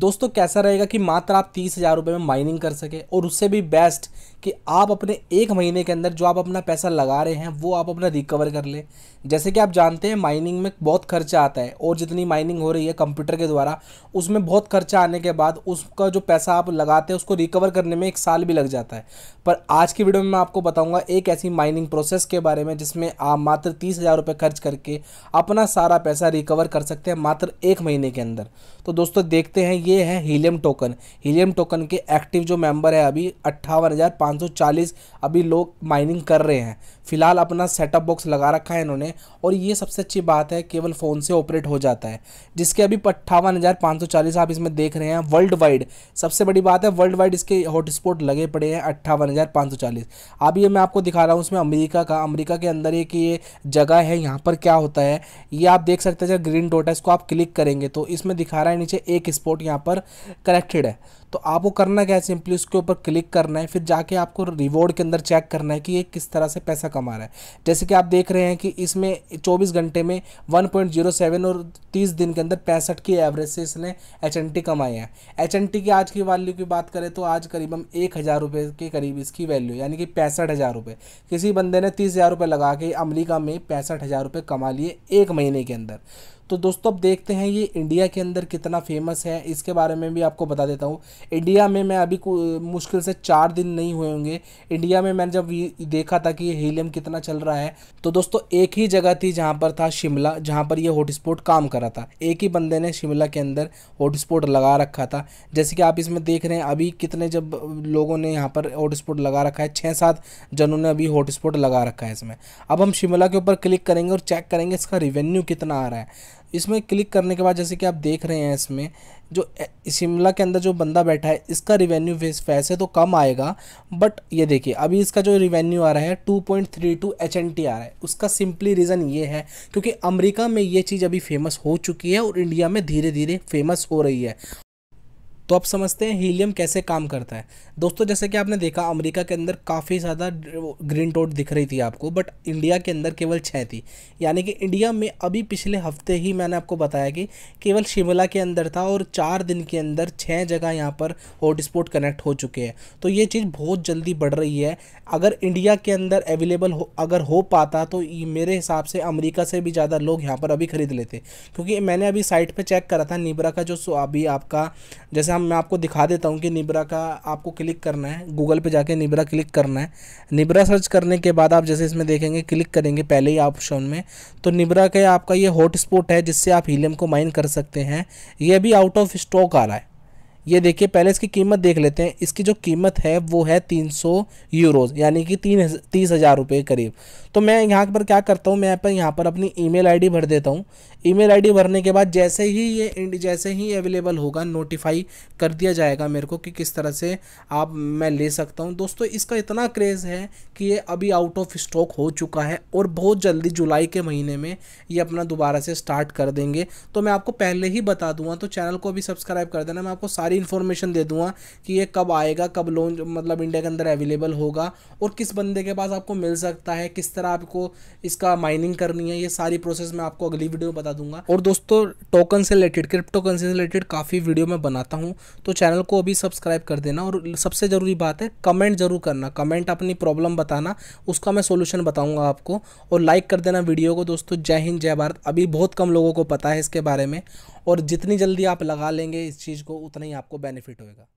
दोस्तों कैसा रहेगा कि मात्र आप तीस हज़ार रुपये में माइनिंग कर सके और उससे भी बेस्ट कि आप अपने एक महीने के अंदर जो आप अपना पैसा लगा रहे हैं वो आप अपना रिकवर कर लें जैसे कि आप जानते हैं माइनिंग में बहुत खर्चा आता है और जितनी माइनिंग हो रही है कंप्यूटर के द्वारा उसमें बहुत खर्चा आने के बाद उसका जो पैसा आप लगाते हैं उसको रिकवर करने में एक साल भी लग जाता है पर आज की वीडियो में मैं आपको बताऊँगा एक ऐसी माइनिंग प्रोसेस के बारे में जिसमें आप मात्र तीस हज़ार रुपये खर्च करके अपना सारा पैसा रिकवर कर सकते हैं मात्र एक महीने के अंदर तो दोस्तों देखते हैं ये है हीलियम टोकन हीलियम टोकन के एक्टिव जो मेंबर है अभी अट्ठावन हज़ार पाँच सौ चालीस अभी लोग माइनिंग कर रहे हैं फिलहाल अपना सेटअप बॉक्स लगा रखा है इन्होंने और ये सबसे अच्छी बात है केवल फ़ोन से ऑपरेट हो जाता है जिसके अभी अट्ठावन हज़ार पाँच सौ चालीस आप इसमें देख रहे हैं वर्ल्ड वाइड सबसे बड़ी बात है वर्ल्ड वाइड इसके हॉटस्पॉट लगे पड़े हैं अट्ठावन हज़ार पाँच सौ चालीस अब ये मैं आपको दिखा रहा हूँ उसमें अमरीका का अमरीका के अंदर ये कि ये जगह है यहाँ पर क्या होता है ये आप देख सकते हैं ग्रीन डोटा इसको आप क्लिक करेंगे तो इसमें दिखा रहा है नीचे एक स्पॉट यहाँ यहाँ पर कनेक्टेड है तो आपको करना क्या है सिंपली उसके ऊपर क्लिक करना है फिर जाके आपको रिवॉर्ड के अंदर चेक करना है कि ये किस तरह से पैसा कमा रहा है जैसे कि आप देख रहे हैं कि इसमें 24 घंटे में 1.07 और 30 दिन के अंदर पैंसठ की एवरेज से इसने एच एन टी कमाए हैं एच एन टी की आज की वैल्यू की बात करें तो आज करीब हम एक हज़ार रुपये के करीब इसकी वैल्यू यानी कि पैंसठ हज़ार रुपये किसी बंदे ने तीस हज़ार रुपये लगा के अमरीका में पैंसठ हज़ार रुपये कमा लिए एक महीने के अंदर तो दोस्तों अब देखते हैं ये इंडिया के अंदर कितना फेमस है इसके बारे में भी आपको बता देता हूँ इंडिया में मैं अभी मुश्किल से चार दिन नहीं हुए होंगे इंडिया में मैंने जब देखा था कि ये हीलियम कितना चल रहा है तो दोस्तों एक ही जगह थी जहाँ पर था शिमला जहाँ पर यह हॉटस्पॉट काम कर रहा था एक ही बंदे ने शिमला के अंदर हॉटस्पॉट लगा रखा था जैसे कि आप इसमें देख रहे हैं अभी कितने जब लोगों ने यहाँ पर हॉटस्पॉट लगा रखा है छः सात जनों ने अभी हॉटस्पॉट लगा रखा है इसमें अब हम शिमला के ऊपर क्लिक करेंगे और चेक करेंगे इसका रिवेन्यू कितना आ रहा है इसमें क्लिक करने के बाद जैसे कि आप देख रहे हैं इसमें जो शिमला के अंदर जो बंदा बैठा है इसका रिवेन्यू वैसे तो कम आएगा बट ये देखिए अभी इसका जो रिवेन्यू आ रहा है 2.32 पॉइंट आ रहा है उसका सिंपली रीज़न ये है क्योंकि अमेरिका में ये चीज़ अभी फेमस हो चुकी है और इंडिया में धीरे धीरे फेमस हो रही है तो आप समझते हैं हीलियम कैसे काम करता है दोस्तों जैसे कि आपने देखा अमेरिका के अंदर काफ़ी ज़्यादा ग्रीन टोट दिख रही थी आपको बट इंडिया के अंदर केवल छः थी यानी कि इंडिया में अभी पिछले हफ्ते ही मैंने आपको बताया कि केवल शिमला के अंदर था और चार दिन के अंदर छः जगह यहाँ पर हॉटस्पॉट कनेक्ट हो चुके हैं तो ये चीज़ बहुत जल्दी बढ़ रही है अगर इंडिया के अंदर अवेलेबल हो अगर हो पाता तो मेरे हिसाब से अमरीका से भी ज़्यादा लोग यहाँ पर अभी ख़रीद लेते क्योंकि मैंने अभी साइट पर चेक करा था निबरा का जो अभी आपका जैसे हम मैं आपको दिखा देता हूँ कि निब्रा का आपको क्लिक करना है गूगल पे जाके निब्रा क्लिक करना है निब्रा सर्च करने के बाद आप जैसे इसमें देखेंगे क्लिक करेंगे पहले ही ऑप्शन में तो निब्रा का आपका ये हॉट स्पॉट है जिससे आप हीलियम को माइन कर सकते हैं ये भी आउट ऑफ स्टॉक आ रहा है ये देखिए पहले इसकी कीमत देख लेते हैं इसकी जो कीमत है वो है तीन सौ यूरोज़ यानी कि तीन तीस हज़ार रुपये करीब तो मैं यहाँ पर क्या करता हूँ मैं पर यहाँ पर अपनी ईमेल आईडी भर देता हूँ ईमेल आईडी भरने के बाद जैसे ही ये जैसे ही अवेलेबल होगा नोटिफाई कर दिया जाएगा मेरे को कि किस तरह से आप मैं ले सकता हूँ दोस्तों इसका इतना क्रेज़ है कि ये अभी आउट ऑफ स्टॉक हो चुका है और बहुत जल्दी जुलाई के महीने में ये अपना दोबारा से स्टार्ट कर देंगे तो मैं आपको पहले ही बता दूंगा तो चैनल को अभी सब्सक्राइब कर देना मैं आपको सारी सारी इन्फॉर्मेशन दे दूँगा कि ये कब आएगा कब लोन मतलब इंडिया के अंदर अवेलेबल होगा और किस बंदे के पास आपको मिल सकता है किस तरह आपको इसका माइनिंग करनी है ये सारी प्रोसेस मैं आपको अगली वीडियो में बता दूंगा और दोस्तों टोकन से रिलेटेड क्रिप्टो करेंसी से रिलेटेड काफ़ी वीडियो मैं बनाता हूँ तो चैनल को अभी सब्सक्राइब कर देना और सबसे ज़रूरी बात है कमेंट जरूर करना कमेंट अपनी प्रॉब्लम बताना उसका मैं सोल्यूशन बताऊँगा आपको और लाइक कर देना वीडियो को दोस्तों जय हिंद जय भारत अभी बहुत कम लोगों को पता है इसके बारे में और जितनी जल्दी आप लगा लेंगे इस चीज़ को उतना ही आपको बेनिफिट होएगा